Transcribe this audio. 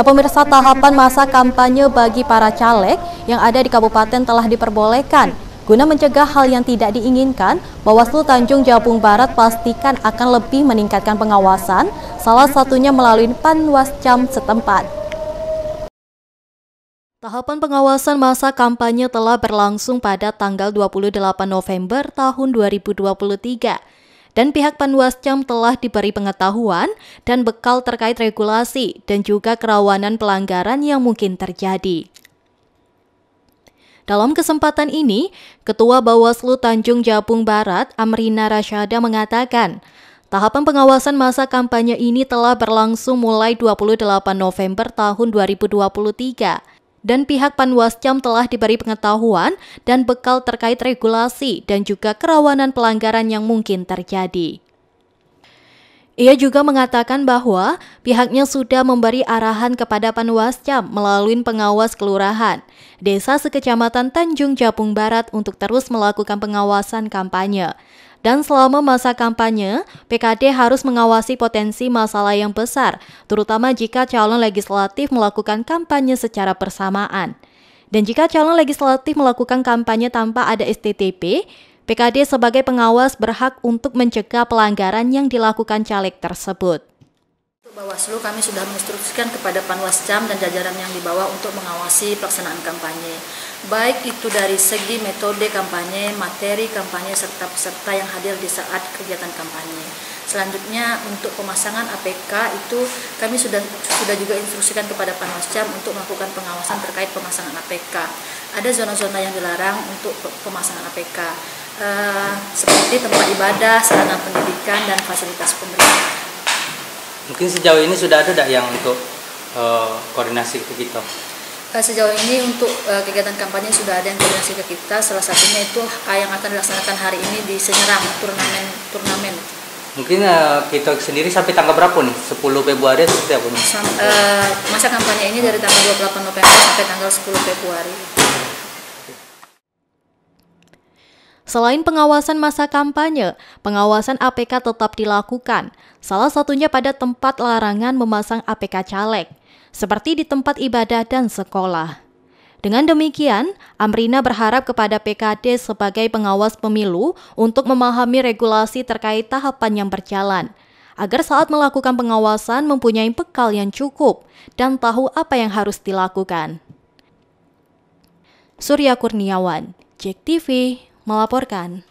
Nah, pemirsa tahapan masa kampanye bagi para caleg yang ada di kabupaten telah diperbolehkan. Guna mencegah hal yang tidak diinginkan, Bawaslu Tanjung Jabung Barat pastikan akan lebih meningkatkan pengawasan, salah satunya melalui Panwascam setempat. Tahapan pengawasan masa kampanye telah berlangsung pada tanggal 28 November tahun 2023 dan pihak Panwascam telah diberi pengetahuan dan bekal terkait regulasi dan juga kerawanan pelanggaran yang mungkin terjadi. Dalam kesempatan ini, Ketua Bawaslu Tanjung Jabung Barat, Amrina Rashada mengatakan, Tahapan pengawasan masa kampanye ini telah berlangsung mulai 28 November tahun 2023 dan pihak Panwascam telah diberi pengetahuan dan bekal terkait regulasi dan juga kerawanan pelanggaran yang mungkin terjadi. Ia juga mengatakan bahwa pihaknya sudah memberi arahan kepada Panwascam melalui pengawas kelurahan, desa sekecamatan Tanjung Jabung Barat untuk terus melakukan pengawasan kampanye. Dan selama masa kampanye, PKD harus mengawasi potensi masalah yang besar, terutama jika calon legislatif melakukan kampanye secara bersamaan. Dan jika calon legislatif melakukan kampanye tanpa ada STTP, PKD sebagai pengawas berhak untuk mencegah pelanggaran yang dilakukan caleg tersebut. Bawaslu kami sudah menginstruksikan kepada Panwascam dan jajaran yang di bawah untuk mengawasi pelaksanaan kampanye. Baik itu dari segi metode kampanye, materi kampanye, serta peserta yang hadir di saat kegiatan kampanye. Selanjutnya untuk pemasangan APK itu kami sudah sudah juga instruksikan kepada Panwascam untuk melakukan pengawasan terkait pemasangan APK. Ada zona-zona yang dilarang untuk pemasangan APK. Eh, seperti tempat ibadah, sarana pendidikan, dan fasilitas pemerintah. Mungkin sejauh ini sudah ada yang untuk uh, koordinasi ke kita? Eh, sejauh ini untuk uh, kegiatan kampanye sudah ada yang koordinasi ke kita. Salah satunya itu yang akan dilaksanakan hari ini di Senyerang turnamen turnamen. Mungkin uh, kita sendiri sampai tanggal berapa nih? 10 Februari atau setiap nih? Sam, uh, masa kampanye ini dari tanggal 28 November sampai tanggal 10 Februari. Selain pengawasan masa kampanye, pengawasan APK tetap dilakukan, salah satunya pada tempat larangan memasang APK caleg, seperti di tempat ibadah dan sekolah. Dengan demikian, Amrina berharap kepada PKD sebagai pengawas pemilu untuk memahami regulasi terkait tahapan yang berjalan, agar saat melakukan pengawasan mempunyai bekal yang cukup dan tahu apa yang harus dilakukan. Surya Kurniawan, JEK TV melaporkan.